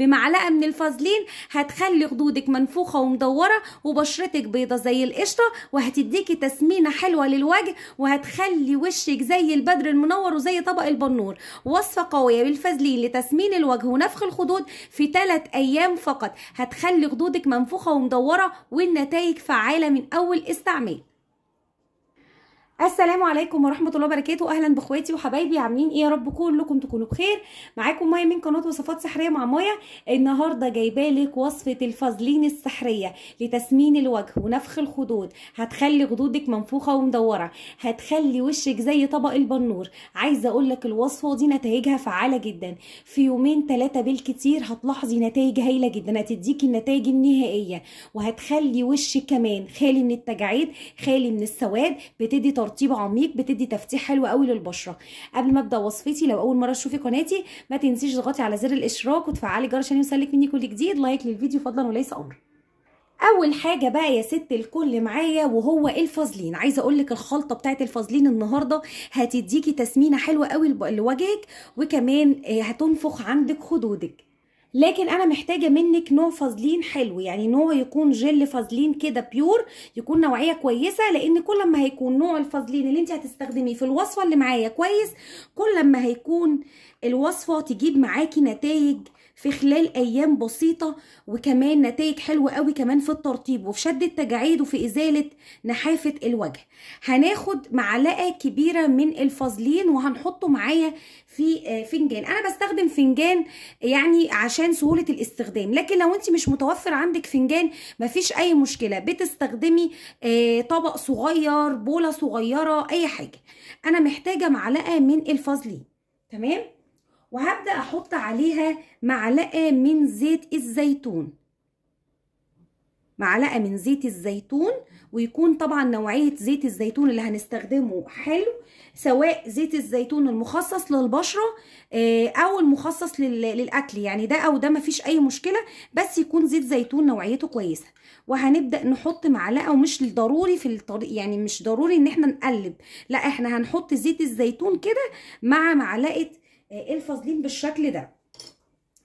بمعلقه من الفازلين هتخلي خدودك منفوخه ومدوره وبشرتك بيضه زي القشطه وهتديكي تسمينه حلوه للوجه وهتخلي وشك زي البدر المنور وزي طبق البنور وصفه قويه بالفازلين لتسمين الوجه ونفخ الخدود في 3 ايام فقط هتخلي خدودك منفوخه ومدوره والنتائج فعاله من اول استعمال السلام عليكم ورحمه الله وبركاته اهلا باخواتي وحبايبي عاملين ايه يا رب كلكم تكونوا بخير معاكم مايا من قناه وصفات سحريه مع مايا النهارده جايبه لك وصفه الفازلين السحريه لتسمين الوجه ونفخ الخدود هتخلي خدودك منفوخه ومدوره هتخلي وشك زي طبق البنور عايزه اقول لك الوصفه دي نتائجها فعاله جدا في يومين ثلاثه بالكتير هتلاحظي نتائج هايله جدا هتديكي النتائج النهائيه وهتخلي وشك كمان خالي من التجاعيد خالي من السواد بتدي ترطيب عميق بتدي تفتيح حلو قوي للبشره قبل ما ابدا وصفتي لو اول مره تشوفي قناتي ما تنسيش تضغطي على زر الاشتراك وتفعلي الجرس عشان يوصلك مني كل جديد لايك للفيديو فضلا وليس امر اول حاجه بقى يا ست الكل معايا وهو الفازلين عايزه اقول لك الخلطه بتاعه الفازلين النهارده هتديكي تسمينه حلوه قوي لوجهك وكمان آه، هتنفخ عندك خدودك لكن انا محتاجه منك نوع فازلين حلو يعني نوع يكون جل فازلين كده بيور يكون نوعيه كويسه لان كل ما هيكون نوع الفازلين اللي انت هتستخدميه في الوصفه اللي معايا كويس كل ما هيكون الوصفه تجيب معاكي نتائج في خلال ايام بسيطه وكمان نتائج حلوه قوي كمان في الترطيب وفي شد التجاعيد وفي ازاله نحافه الوجه هناخد معلقه كبيره من الفازلين وهنحطه معايا في آه، فنجان انا بستخدم فنجان يعني عشان سهوله الاستخدام لكن لو انت مش متوفر عندك فنجان مفيش اي مشكله بتستخدمي آه، طبق صغير بوله صغيره اي حاجه انا محتاجه معلقه من الفازلين تمام وهبدأ أحط عليها معلقة من زيت الزيتون معلقة من زيت الزيتون ويكون طبعا نوعية زيت الزيتون اللي هنستخدمه حلو سواء زيت الزيتون المخصص للبشرة آه، أو المخصص للأكل يعني ده أو ده مفيش أي مشكلة بس يكون زيت زيتون نوعيته كويسة وهنبدأ نحط معلقة ومش ضروري في الطريق يعني مش ضروري إن احنا نقلب لا احنا هنحط زيت الزيتون كده مع معلقة آه، الفاضلين بالشكل ده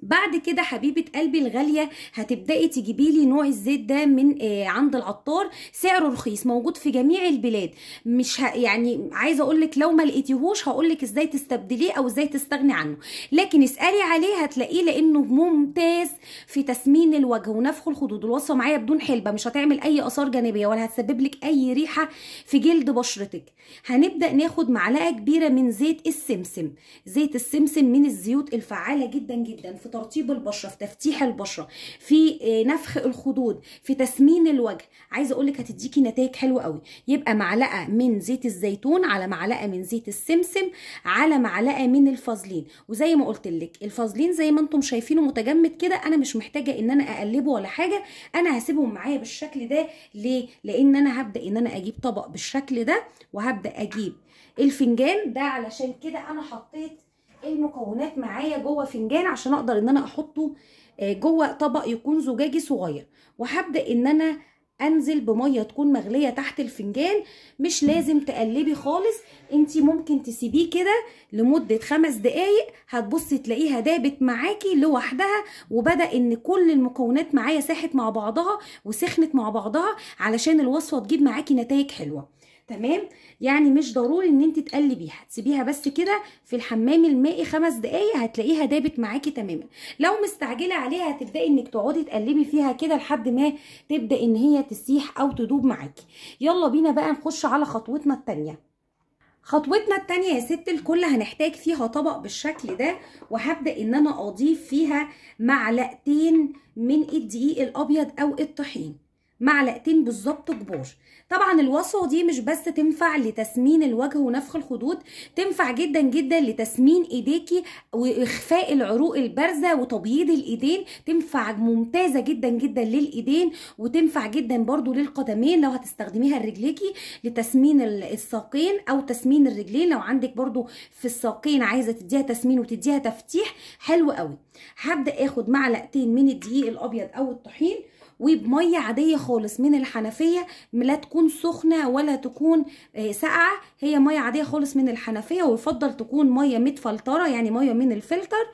بعد كده حبيبه قلبي الغاليه هتبداي تجيبيلي نوع الزيت ده من آه عند العطار سعره رخيص موجود في جميع البلاد مش يعني عايزه اقول لك لو ما لقيتيهوش هقول لك ازاي تستبدليه او ازاي تستغني عنه لكن اسالي عليه هتلاقيه لانه ممتاز في تسمين الوجه ونفخ الخدود الوصفه معايا بدون حلبه مش هتعمل اي اثار جانبيه ولا هتسبب لك اي ريحه في جلد بشرتك هنبدا ناخد معلقه كبيره من زيت السمسم زيت السمسم من الزيوت الفعاله جدا جدا في ترطيب البشره في تفتيح البشره في آه، نفخ الخدود في تسمين الوجه عايزه اقول لك هتديكي نتائج حلوه قوي يبقى معلقه من زيت الزيتون على معلقه من زيت السمسم على معلقه من الفازلين وزي ما قلت لك الفازلين زي ما انتم شايفينه متجمد كده انا مش محتاجه ان انا اقلبه ولا حاجه انا هسيبهم معايا بالشكل ده ليه لان انا هبدا ان انا اجيب طبق بالشكل ده وهبدا اجيب الفنجان ده علشان كده انا حطيت ايه المكونات معايا جوه فنجان عشان اقدر ان انا احطه آه، جوه طبق يكون زجاجي صغير وهبدا ان انا انزل بميه تكون مغليه تحت الفنجان مش لازم تقلبي خالص انت ممكن تسيبيه كده لمده خمس دقايق هتبصي تلاقيها دابت معاكي لوحدها وبدا ان كل المكونات معايا ساحت مع بعضها وسخنت مع بعضها علشان الوصفه تجيب معاكي نتائج حلوه تمام يعني مش ضروري ان انت تقلبيها تسيبيها بس كده في الحمام المائي خمس دقايق هتلاقيها دابت معاكي تماما لو مستعجله عليها هتبداي انك تقعدي تقلبي فيها كده لحد ما تبدا ان هي تسيح او تدوب معاكي يلا بينا بقى نخش على خطوتنا الثانيه خطوتنا التانية يا ست الكل هنحتاج فيها طبق بالشكل ده وهبدأ ان انا اضيف فيها معلقتين من الدقيق الابيض او الطحين معلقتين بالظبط كبار طبعا الوصفه دي مش بس تنفع لتسمين الوجه ونفخ الخدود تنفع جدا جدا لتسمين ايديكي واخفاء العروق البارزه وتبييض الايدين تنفع ممتازه جدا جدا للايدين وتنفع جدا برضو للقدمين لو هتستخدميها لرجليكي لتسمين الساقين او تسمين الرجلين لو عندك برضو في الساقين عايزه تديها تسمين وتديها تفتيح حلو قوي هبدا اخد معلقتين من الدقيق الابيض او الطحين وبميه عاديه خالص من الحنفيه لا تكون سخنه ولا تكون آه، ساقعه هي ميه عاديه خالص من الحنفيه ويفضل تكون ميه متفلتره يعني ميه من الفلتر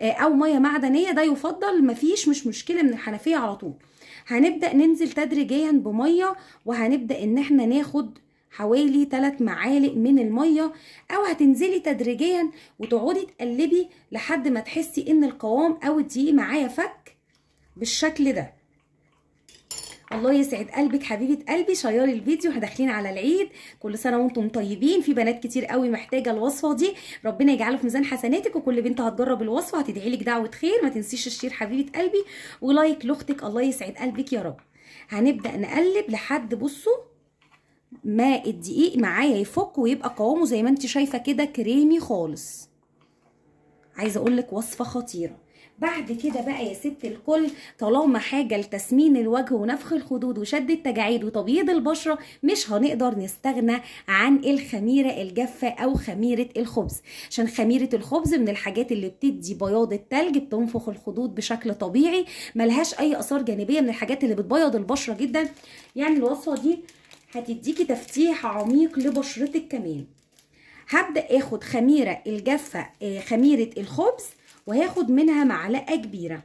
آه، او ميه معدنيه ده يفضل مفيش مش مشكله من الحنفيه على طول هنبدا ننزل تدريجيا بميه وهنبدا ان احنا ناخد حوالي 3 معالق من الميه او هتنزلي تدريجيا وتقعدي تقلبي لحد ما تحسي ان القوام او الدقيق معايا فك بالشكل ده الله يسعد قلبك حبيبه قلبي شيري الفيديو داخلين على العيد كل سنه وانتم طيبين في بنات كتير قوي محتاجه الوصفه دي ربنا يجعله في ميزان حسناتك وكل بنت هتجرب الوصفه هتدعي لك دعوه خير ما تنسيش الشير حبيبه قلبي ولايك لاختك الله يسعد قلبك يا رب هنبدا نقلب لحد بصوا ماء الدقيق معايا يفك ويبقى قوامه زي ما انت شايفه كده كريمي خالص عايزه اقول لك وصفه خطيره بعد كده بقى يا ست الكل طالما حاجه لتسمين الوجه ونفخ الخدود وشد التجاعيد وتبييض البشره مش هنقدر نستغنى عن الخميره الجافه او خميره الخبز عشان خميره الخبز من الحاجات اللي بتدي بياض التلج بتنفخ الخدود بشكل طبيعي ملهاش اي اثار جانبيه من الحاجات اللي بتبيض البشره جدا يعني الوصفه دي هتديكي تفتيح عميق لبشرتك كمان هبدا اخد خميره الجافه آه، خميره الخبز وهاخد منها معلقة كبيرة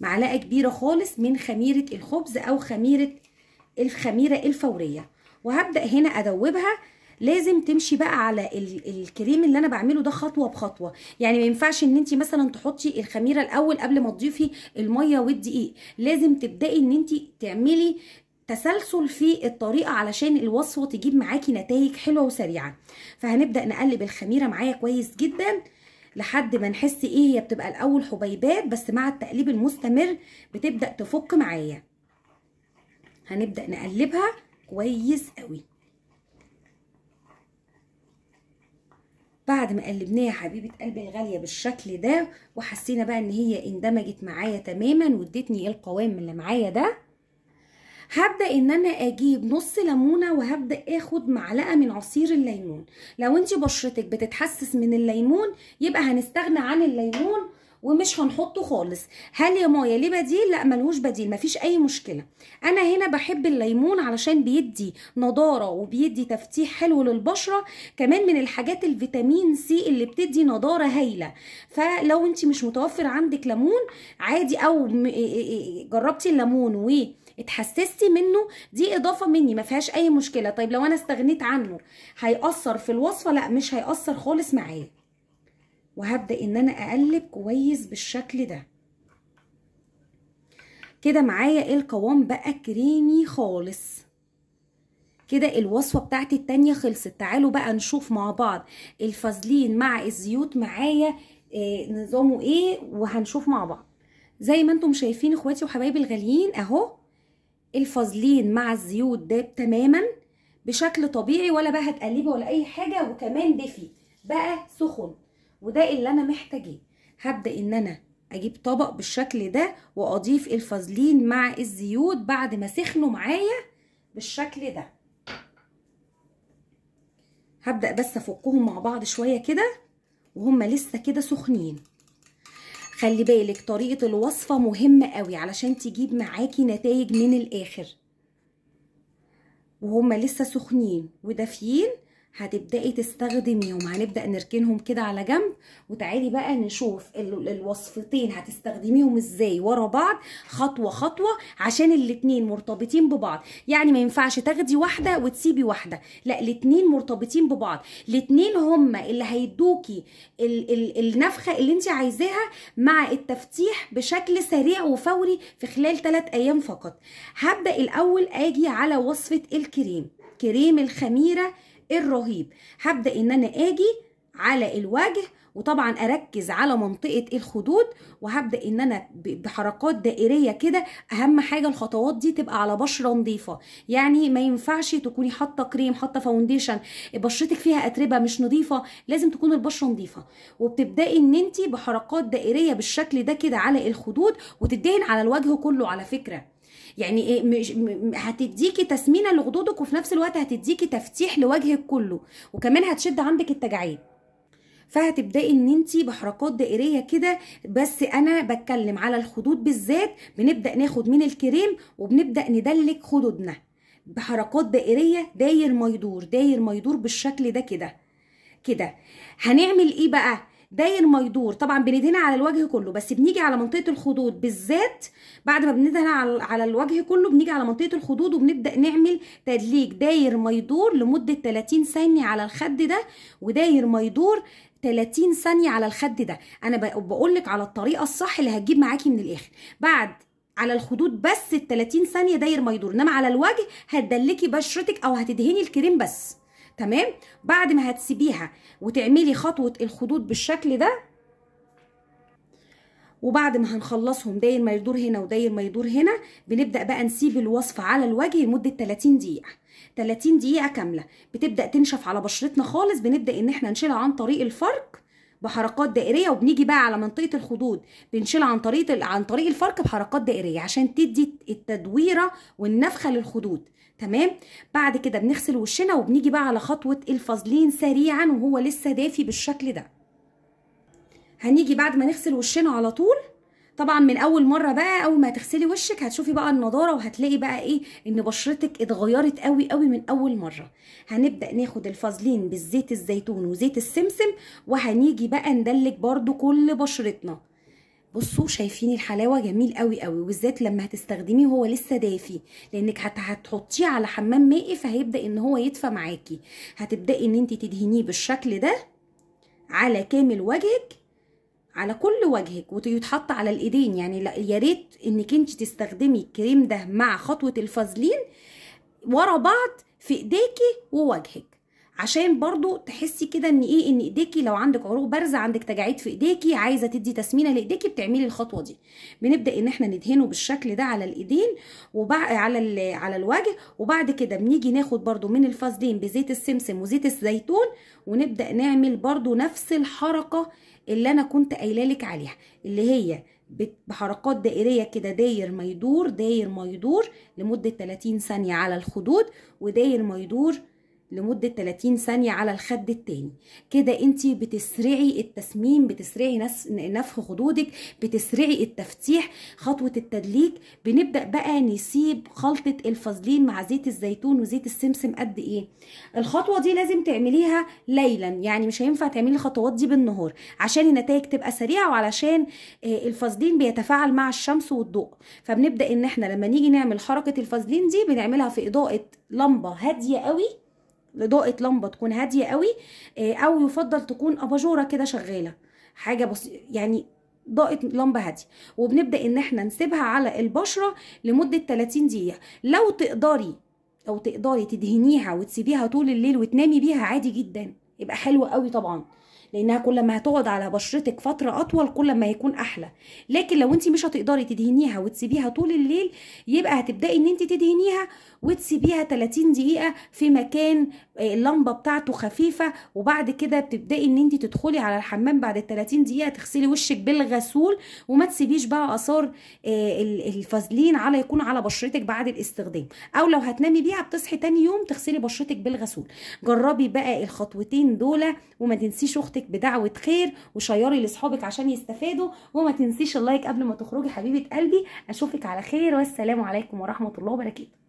معلقة كبيرة خالص من خميرة الخبز أو خميرة الخميرة الفورية وهبدأ هنا أدوبها لازم تمشي بقى على الكريم اللي انا بعمله ده خطوه بخطوه يعني ما ينفعش ان انت مثلا تحطي الخميره الاول قبل ما تضيفي الميه والدقيق لازم تبداي ان انت تعملي تسلسل في الطريقه علشان الوصفه تجيب معاكي نتائج حلوه وسريعه فهنبدا نقلب الخميره معايا كويس جدا لحد ما نحس ايه هي بتبقى الاول حبيبات بس مع التقليب المستمر بتبدا تفك معايا هنبدا نقلبها كويس قوي بعد ما قلبناها حبيبه قلبي الغاليه بالشكل ده وحسينا بقى ان هي اندمجت معايا تماما وادتني إيه القوام اللي معايا ده هبدا ان انا اجيب نص ليمونه وهبدا اخد معلقه من عصير الليمون لو انت بشرتك بتتحسس من الليمون يبقى هنستغنى عن الليمون ومش هنحطه خالص هل يا مايا ليه بديل لا ملهوش بديل مفيش اي مشكله انا هنا بحب الليمون علشان بيدي نضاره وبيدي تفتيح حلو للبشره كمان من الحاجات الفيتامين سي اللي بتدي نضاره هايله فلو انت مش متوفر عندك ليمون عادي او إيه، إيه، إيه، جربتي الليمون و اتحسستي منه دي اضافه مني ما فيهاش اي مشكله طيب لو انا استغنيت عنه هيأثر في الوصفه لا مش هيأثر خالص معايا وهبدا ان انا اقلب كويس بالشكل ده كده معايا القوام بقى كريمي خالص كده الوصفة بتاعتي التانية خلصت تعالوا بقى نشوف مع بعض الفازلين مع الزيوت معايا آه، نظامه ايه وهنشوف مع بعض زي ما انتم شايفين اخواتي وحبايبي الغاليين اهو الفازلين مع الزيوت داب تماما بشكل طبيعي ولا بقى هتقلبه ولا اي حاجه وكمان دفي بقى سخن وده اللي انا محتاجاه هبدا ان انا اجيب طبق بالشكل ده واضيف الفازلين مع الزيوت بعد ما سخنوا معايا بالشكل ده هبدا بس افكهم مع بعض شويه كده وهما لسه كده سخنين خلي بالك طريقة الوصفة مهمة قوي علشان تجيب معاكي نتائج من الآخر وهما لسه سخنين ودافيين هتبداي تستخدميهم هنبدا نركنهم كده على جنب وتعالي بقى نشوف الوصفتين هتستخدميهم ازاي ورا بعض خطوه خطوه عشان الاتنين مرتبطين ببعض يعني ما ينفعش تاخدي واحده وتسيبي واحده لا الاتنين مرتبطين ببعض الاتنين هما اللي هيدوكي ال ال النفخه اللي انت عايزاها مع التفتيح بشكل سريع وفوري في خلال 3 ايام فقط هبدا الاول اجي على وصفه الكريم كريم الخميره الرهيب هبدا ان انا اجي على الوجه وطبعا اركز على منطقه الخدود وهبدا ان انا بحركات دائريه كده اهم حاجه الخطوات دي تبقى على بشره نظيفه يعني ما ينفعش تكوني حاطه كريم حاطه فاونديشن بشرتك فيها اتربه مش نظيفه لازم تكون البشره نظيفه وبتبداي ان انت بحركات دائريه بالشكل ده كده على الخدود وتدهن على الوجه كله على فكره يعني إيه، هتديكي تسمينه لغدودك وفي نفس الوقت هتديكي تفتيح لوجهك كله وكمان هتشد عندك التجاعيد فهتبداي ان انت بحركات دائريه كده بس انا بتكلم على الخدود بالذات بنبدا ناخد من الكريم وبنبدا ندلك خدودنا بحركات دائريه داير ما يدور داير ما يدور بالشكل ده كده كده هنعمل ايه بقى داير ما يدور طبعا بندهن على الوجه كله بس بنيجي على منطقه الخدود بالذات بعد ما بندهن على, على الوجه كله بنيجي على منطقه الخدود وبنبدا نعمل تدليك داير ما يدور لمده 30 ثانيه على الخد ده وداير ما يدور 30 ثانيه على الخد ده انا بقول لك على الطريقه الصح اللي هتجيب معاكي من الاخر بعد على الخدود بس ال 30 ثانيه داير ما يدور انما على الوجه هتدلكي بشرتك او هتدهني الكريم بس تمام بعد ما هتسيبيها وتعملي خطوه الخدود بالشكل ده وبعد ما هنخلصهم داير ما يدور هنا وداير ما يدور هنا بنبدا بقى نسيب الوصفه على الوجه لمده 30 دقيقه 30 دقيقه كامله بتبدا تنشف على بشرتنا خالص بنبدا ان احنا نشيلها عن طريق الفرك بحركات دائريه وبنيجي بقى على منطقه الخدود بنشيل عن طريق عن طريق الفرك بحركات دائريه عشان تدي التدويره والنفخه للخدود تمام بعد كده بنغسل وشنا وبنيجي بقى على خطوه الفازلين سريعا وهو لسه دافي بالشكل ده هنيجي بعد ما نغسل وشنا على طول طبعا من اول مره بقى اول ما هتغسلي وشك هتشوفي بقى النضاره وهتلاقي بقى ايه ان بشرتك اتغيرت قوي قوي من اول مره هنبدا ناخد الفازلين بالزيت الزيتون وزيت السمسم وهنيجي بقى ندلك برده كل بشرتنا بصوا شايفين الحلاوه جميل قوي قوي وبالذات لما هتستخدميه وهو لسه دافي لانك هتحطيه على حمام مائي فهيبدا ان هو يدفى معاكي هتبداي ان انت تدهنيه بالشكل ده على كامل وجهك على كل وجهك ويتحط على الايدين يعني يا ريت انك انت تستخدمي الكريم ده مع خطوه الفازلين ورا بعض في ايديكي ووجهك عشان برضو تحسي كده ان ايه ان ايديكي لو عندك عروق بارزه عندك تجاعيد في ايديكي عايزه تدي تسمينه لايديكي بتعملي الخطوه دي بنبدا ان احنا ندهنه بالشكل ده على الايدين وبعد على على الوجه وبعد كده بنيجي ناخد برضو من الفاصدين بزيت السمسم وزيت الزيتون ونبدا نعمل برضو نفس الحركه اللي انا كنت قايله لك عليها اللي هي بحركات دائريه كده داير ما يدور داير ما يدور لمده 30 ثانيه على الخدود وداير ما يدور لمدة 30 ثانية على الخد التاني كده انت بتسرعي التسميم بتسرعي نفخ خدودك بتسرعي التفتيح خطوة التدليك بنبدأ بقى نسيب خلطة الفازلين مع زيت الزيتون وزيت السمسم قد ايه الخطوة دي لازم تعمليها ليلا يعني مش هينفع تعملي الخطوات دي بالنهار عشان النتائج تبقى سريعة وعلشان آه، الفازلين بيتفاعل مع الشمس والضوء فبنبدأ ان احنا لما نيجي نعمل حركة الفازلين دي بنعملها في اضاءة لمبة هادية قوي اضاءه لمبه تكون هاديه قوي آه، او يفضل تكون اباجوره كده شغاله حاجه بس يعني ضاءه لمبه هاديه وبنبدا ان احنا نسيبها على البشره لمده 30 دقيقه لو تقدري لو تقدري تدهنيها وتسيبيها طول الليل وتنامي بيها عادي جدا يبقى حلوه قوي طبعا لانها كل ما هتقعد على بشرتك فتره اطول كل ما هيكون احلى لكن لو انت مش هتقدري تدهنيها وتسيبيها طول الليل يبقى هتبداي ان انت تدهنيها وتسيبيها 30 دقيقه في مكان آه، اللمبه بتاعته خفيفه وبعد كده بتبداي ان انت تدخلي على الحمام بعد ال 30 دقيقه تغسلي وشك بالغسول وما تسيبيش بقى اثار آه، الفازلين على يكون على بشرتك بعد الاستخدام او لو هتنامي بيها بتصحي تاني يوم تغسلي بشرتك بالغسول جربي بقى الخطوتين دول وما تنسيش اختك اختك بدعوه خير وشيري لاصحابك عشان يستفادوا وما تنسيش اللايك قبل ما تخرجي حبيبه قلبي اشوفك على خير والسلام عليكم ورحمه الله وبركاته